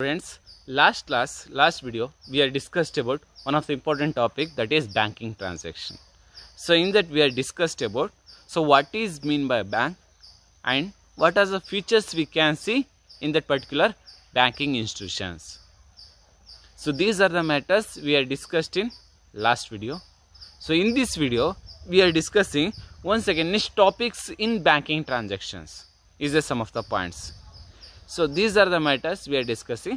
Friends, last class, last video, we have discussed about one of the important topic that is banking transaction. So in that we have discussed about, so what is mean by bank and what are the features we can see in that particular banking institutions. So these are the matters we have discussed in last video. So in this video, we are discussing once again niche topics in banking transactions is the sum of the points. So these are the matters we are discussing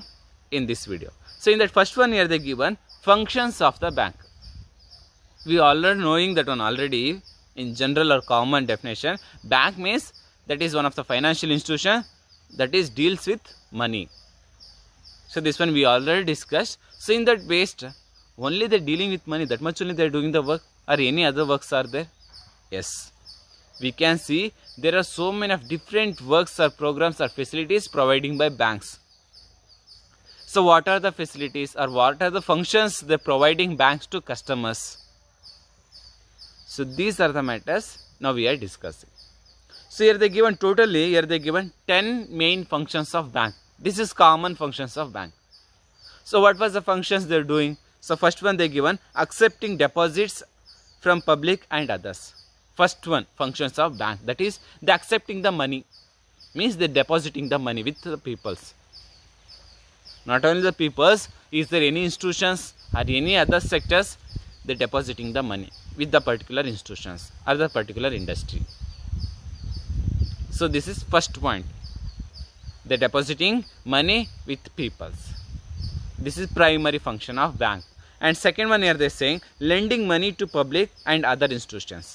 in this video. So in that first one here they given functions of the bank. We already knowing that one already in general or common definition. Bank means that is one of the financial institution that is deals with money. So this one we already discussed. So in that based only they're dealing with money that much only they're doing the work or any other works are there. Yes we can see there are so many of different works or programs or facilities providing by banks. So what are the facilities or what are the functions they're providing banks to customers? So these are the matters now we are discussing. So here they given totally here they given 10 main functions of bank. This is common functions of bank. So what was the functions they're doing? So first one they given accepting deposits from public and others first one functions of bank that is the accepting the money means the depositing the money with the peoples not only the peoples is there any institutions or any other sectors they depositing the money with the particular institutions or the particular industry so this is first point the depositing money with peoples this is primary function of bank and second one here they saying lending money to public and other institutions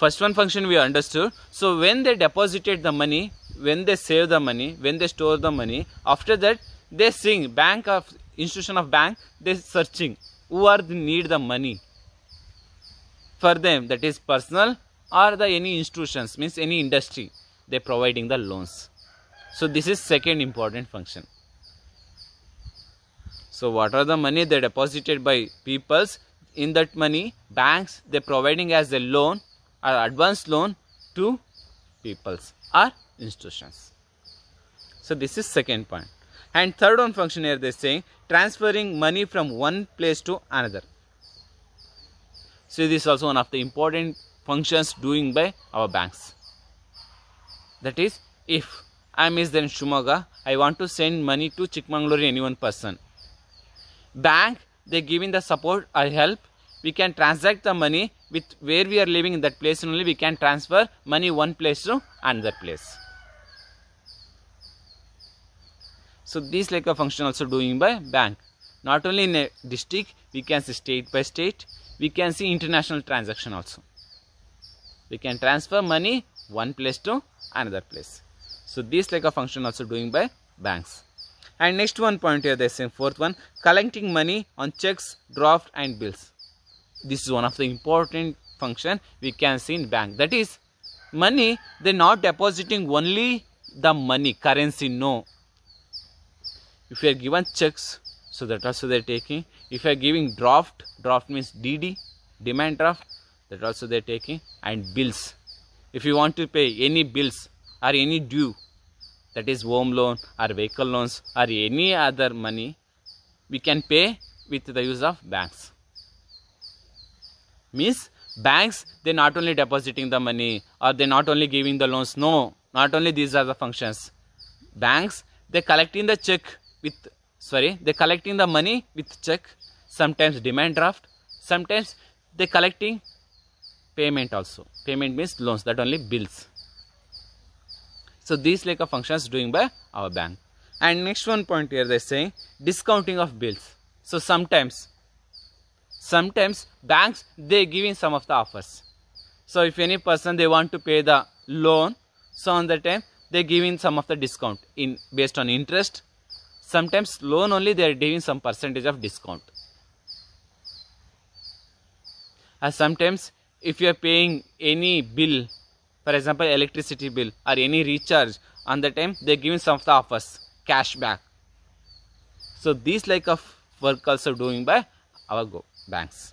first one function we understood so when they deposited the money when they save the money when they store the money after that they sing bank of institution of bank they searching who are the need the money for them that is personal or the any institutions means any industry they providing the loans so this is second important function so what are the money they deposited by peoples in that money banks they providing as a loan or advance loan to peoples or institutions. So this is second point. And third one function here they are saying transferring money from one place to another. So this is also one of the important functions doing by our banks. That is if I am is then Shumaga, I want to send money to Chikmangalore any one person. Bank they giving the support or help, we can transact the money with where we are living in that place only we can transfer money one place to another place. So this like a function also doing by bank. Not only in a district, we can see state by state, we can see international transaction also. We can transfer money one place to another place. So this like a function also doing by banks. And next one point here, they say fourth one, collecting money on checks, draft and bills this is one of the important function we can see in bank that is money they are not depositing only the money currency no if you are given checks so that also they're taking if you are giving draft draft means dd demand draft that also they're taking and bills if you want to pay any bills or any due that is home loan or vehicle loans or any other money we can pay with the use of banks means banks they not only depositing the money or they not only giving the loans no not only these are the functions banks they collecting the check with sorry they collecting the money with check sometimes demand draft sometimes they collecting payment also payment means loans that only bills so these like a functions doing by our bank and next one point here they saying discounting of bills so sometimes sometimes banks they giving some of the offers so if any person they want to pay the loan so on the time they giving some of the discount in based on interest sometimes loan only they are giving some percentage of discount And sometimes if you are paying any bill for example electricity bill or any recharge on the time they giving some of the offers cash back so these like of work also doing by our go banks.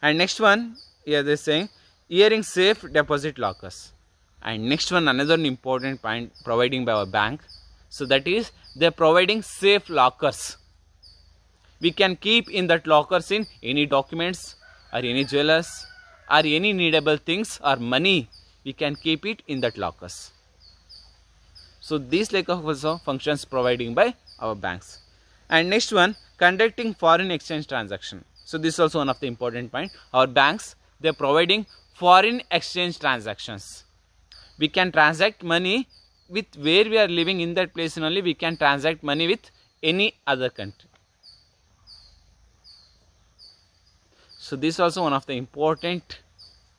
And next one, here they saying earring safe deposit lockers. And next one, another important point providing by our bank. So that is they're providing safe lockers. We can keep in that lockers in any documents or any jewelers or any needable things or money. We can keep it in that lockers. So these like also functions providing by our banks. And next one, conducting foreign exchange transaction. So this is also one of the important point. Our banks, they are providing foreign exchange transactions. We can transact money with where we are living in that place only we can transact money with any other country. So this is also one of the important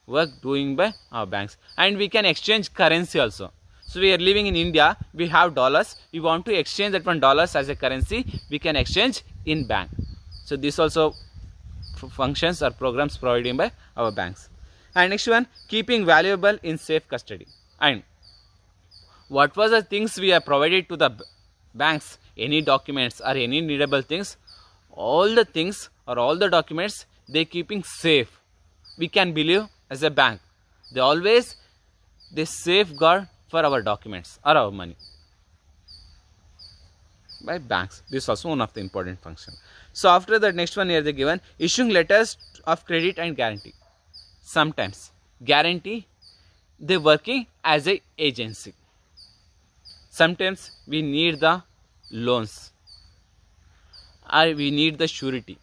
work doing by our banks and we can exchange currency also. So we are living in India, we have dollars, we want to exchange that one dollars as a currency, we can exchange in bank. So this also functions or programs provided by our banks. And next one, keeping valuable in safe custody. And what was the things we have provided to the banks, any documents or any needable things, all the things or all the documents, they keeping safe. We can believe as a bank. They always, they safeguard for our documents or our money by banks. This is also one of the important function. So after that next one here they given issuing letters of credit and guarantee. Sometimes guarantee they working as a agency. Sometimes we need the loans or we need the surety.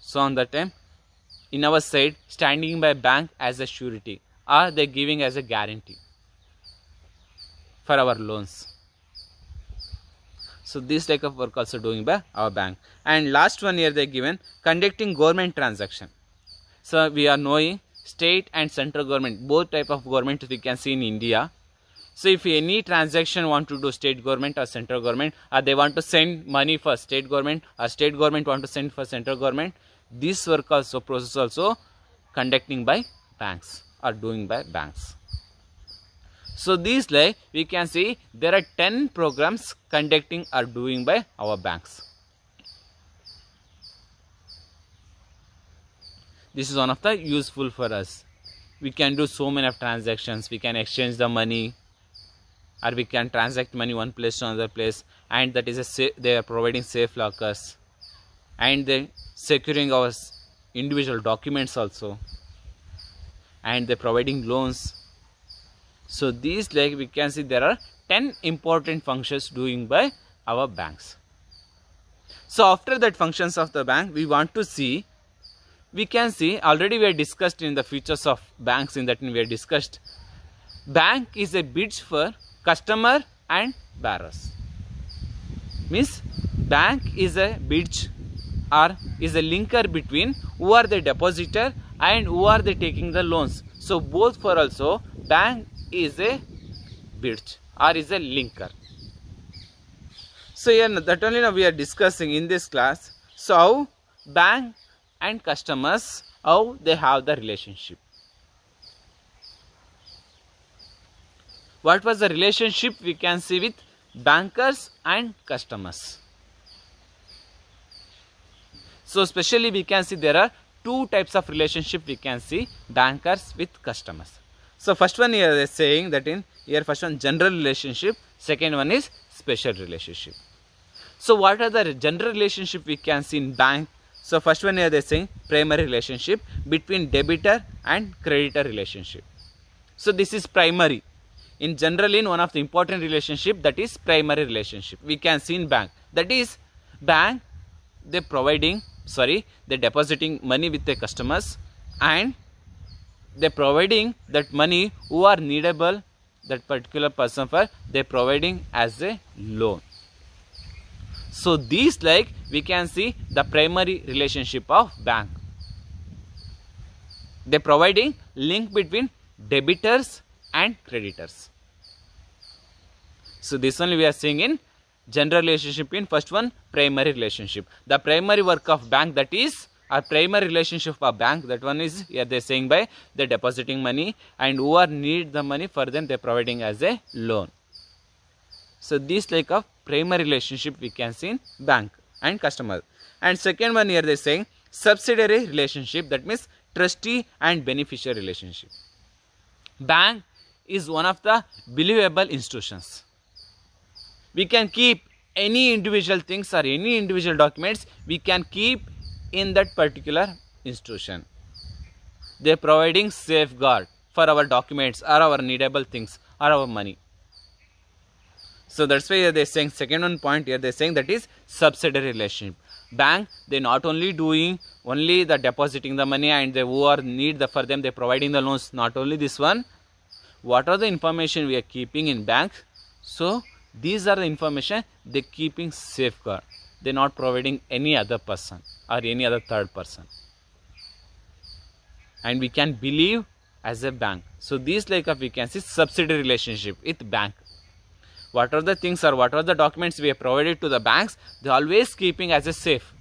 So on that time in our side standing by bank as a surety or they giving as a guarantee for our loans. So this type of work also doing by our bank. And last one here they given conducting government transaction. So we are knowing state and central government both type of government we can see in India. So if any transaction want to do state government or central government or they want to send money for state government or state government want to send for central government, this work also process also conducting by banks or doing by banks. So these lay, we can see there are 10 programs conducting or doing by our banks. This is one of the useful for us. We can do so many of transactions. We can exchange the money or we can transact money one place to another place and that is a they are providing safe lockers and they securing our individual documents also and they're providing loans so these like we can see there are 10 important functions doing by our banks. So after that functions of the bank we want to see we can see already we have discussed in the features of banks in that we have discussed bank is a bridge for customer and borrowers means bank is a bridge or is a linker between who are the depositor and who are they taking the loans so both for also bank is a bridge or is a linker. So here that only now we are discussing in this class. So how bank and customers, how they have the relationship. What was the relationship we can see with bankers and customers. So especially we can see there are two types of relationship we can see bankers with customers. So first one here is saying that in here first one general relationship, second one is special relationship. So what are the general relationship we can see in bank? So first one here they saying primary relationship between debitor and creditor relationship. So this is primary. In general, in one of the important relationship that is primary relationship we can see in bank. That is bank they providing sorry they depositing money with the customers and they providing that money who are needable that particular person for they providing as a loan so these like we can see the primary relationship of bank they providing link between debitors and creditors so this one we are seeing in general relationship in first one primary relationship the primary work of bank that is our primary relationship a bank that one is yeah, they're saying by they're depositing money and who are need the money for them they're providing as a loan so this like a primary relationship we can see in bank and customer and second one here they're saying subsidiary relationship that means trustee and beneficiary relationship bank is one of the believable institutions we can keep any individual things or any individual documents we can keep in that particular institution. They are providing safeguard for our documents or our needable things or our money. So that's why they're saying second one point here they're saying that is subsidiary relationship. Bank they not only doing only the depositing the money and they who are need the for them they providing the loans not only this one. What are the information we are keeping in bank? So these are the information they are keeping safeguard. They're not providing any other person or any other third person and we can believe as a bank so this like of we can see subsidiary relationship with bank what are the things or what are the documents we have provided to the banks they always keeping as a safe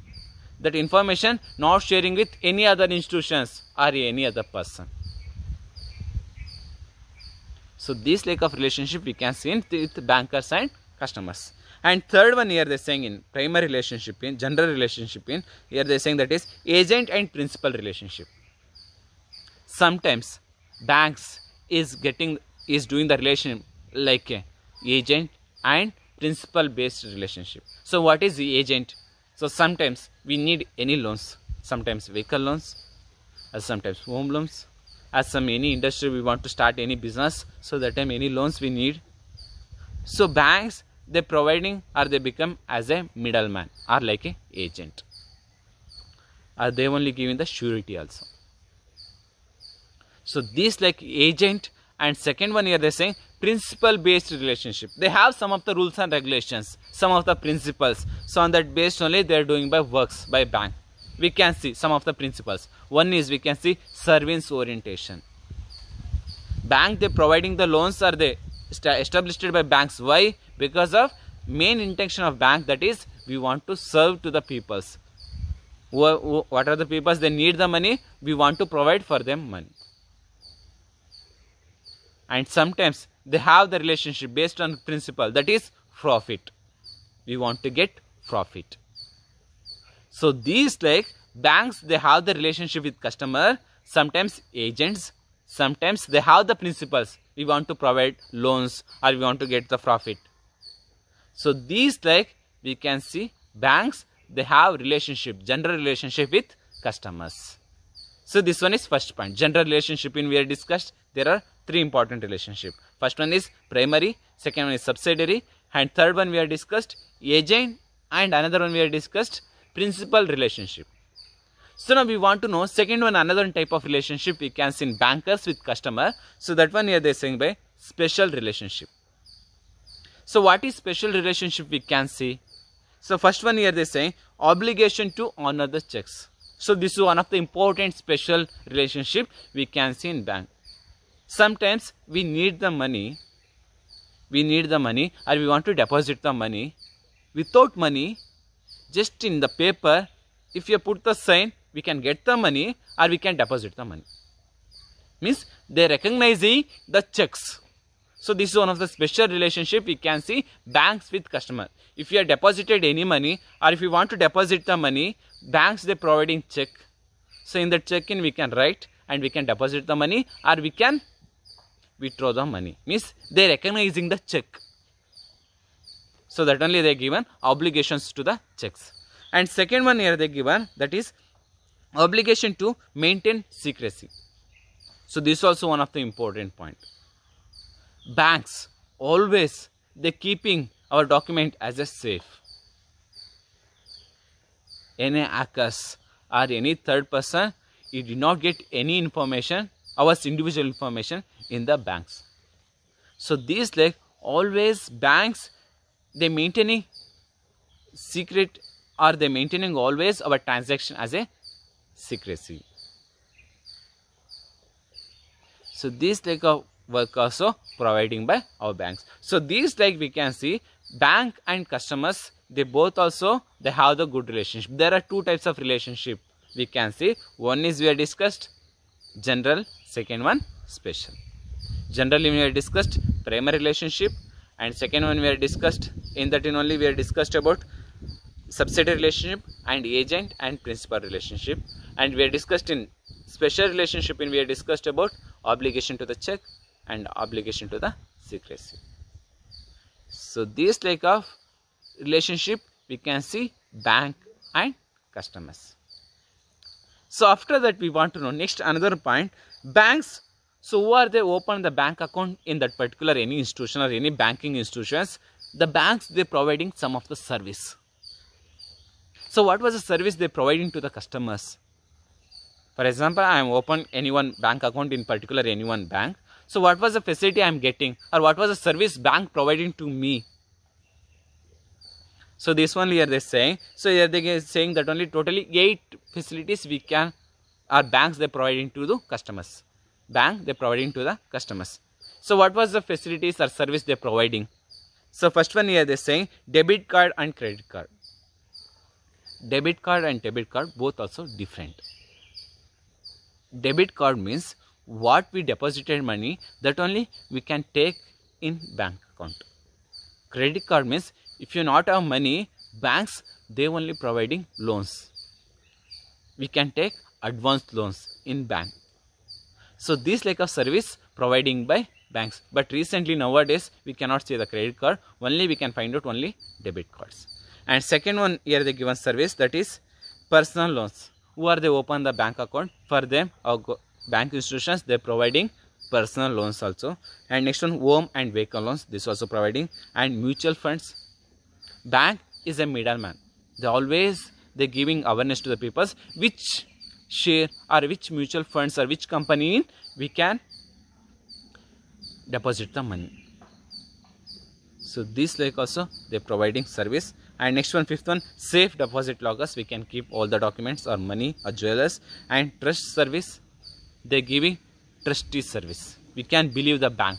that information not sharing with any other institutions or any other person so this like of relationship we can see with bankers and customers and third one here they're saying in primary relationship in general relationship in here they're saying that is agent and principal relationship. Sometimes banks is getting is doing the relation like uh, agent and principal based relationship. So what is the agent? So sometimes we need any loans, sometimes vehicle loans, as sometimes home loans, as some any industry we want to start any business. So that time any loans we need. So banks they providing or they become as a middleman or like a agent or they only giving the surety also so this like agent and second one here they're saying principle based relationship they have some of the rules and regulations some of the principles so on that based only they're doing by works by bank we can see some of the principles one is we can see service orientation bank they providing the loans are they established by banks why because of main intention of bank that is we want to serve to the peoples what are the peoples they need the money we want to provide for them money and sometimes they have the relationship based on principle that is profit we want to get profit so these like banks they have the relationship with customer sometimes agents sometimes they have the principles we want to provide loans or we want to get the profit so these like we can see banks, they have relationship, general relationship with customers. So this one is first point. General relationship in we are discussed. There are three important relationship. First one is primary, second one is subsidiary, and third one we are discussed agent, and another one we are discussed principal relationship. So now we want to know second one another type of relationship we can see in bankers with customer. So that one here they saying by special relationship. So what is special relationship we can see? So first one here they say obligation to honor the checks. So this is one of the important special relationship we can see in bank. Sometimes we need the money, we need the money or we want to deposit the money. Without money, just in the paper, if you put the sign, we can get the money or we can deposit the money. Means they recognizing the checks so this is one of the special relationship we can see banks with customer. If you have deposited any money or if you want to deposit the money, banks they providing check. So in the check-in we can write and we can deposit the money or we can withdraw the money. Means they recognizing the check. So that only they given obligations to the checks. And second one here they given that is obligation to maintain secrecy. So this is also one of the important point banks always they keeping our document as a safe any hackers or any third person you do not get any information our individual information in the banks so these like always banks they maintaining secret or they maintaining always our transaction as a secrecy so this like a work also providing by our banks so these like we can see bank and customers they both also they have the good relationship there are two types of relationship we can see one is we have discussed general second one special generally we have discussed primary relationship and second one we have discussed in that in only we have discussed about subsidiary relationship and agent and principal relationship and we have discussed in special relationship in we have discussed about obligation to the check and obligation to the secrecy so this like of relationship we can see bank and customers so after that we want to know next another point banks so who are they open the bank account in that particular any institution or any banking institutions the banks they providing some of the service so what was the service they providing to the customers for example i am open any one bank account in particular any one bank so, what was the facility I'm getting, or what was the service bank providing to me? So, this one here they're saying, so here they're saying that only totally eight facilities we can, are banks they're providing to the customers. Bank they're providing to the customers. So, what was the facilities or service they're providing? So, first one here they're saying debit card and credit card. Debit card and debit card both also different. Debit card means what we deposited money that only we can take in bank account credit card means if you not have money banks they only providing loans we can take advanced loans in bank so this like a service providing by banks but recently nowadays we cannot see the credit card only we can find out only debit cards and second one here they given service that is personal loans who are they open the bank account for them or bank institutions they're providing personal loans also and next one home and vehicle loans this also providing and mutual funds bank is a middleman they always they're giving awareness to the people which share or which mutual funds or which company we can deposit the money so this like also they're providing service and next one fifth one safe deposit lockers we can keep all the documents or money or jewelers and trust service they giving trustee service we can believe the bank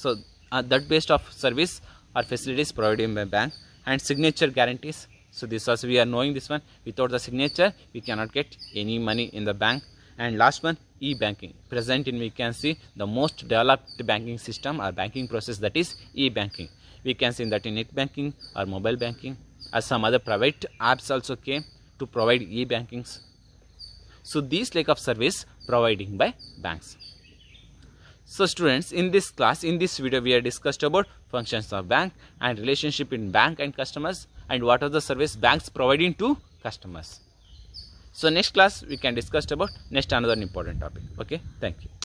so uh, that based of service or facilities provided by bank and signature guarantees so this was we are knowing this one without the signature we cannot get any money in the bank and last one e-banking present in we can see the most developed banking system or banking process that is e-banking we can see that in net banking or mobile banking as some other private apps also came to provide e-bankings so these lack of service providing by banks. So students, in this class, in this video, we have discussed about functions of bank and relationship in bank and customers and what are the service banks providing to customers. So next class, we can discuss about next another important topic. Okay, thank you.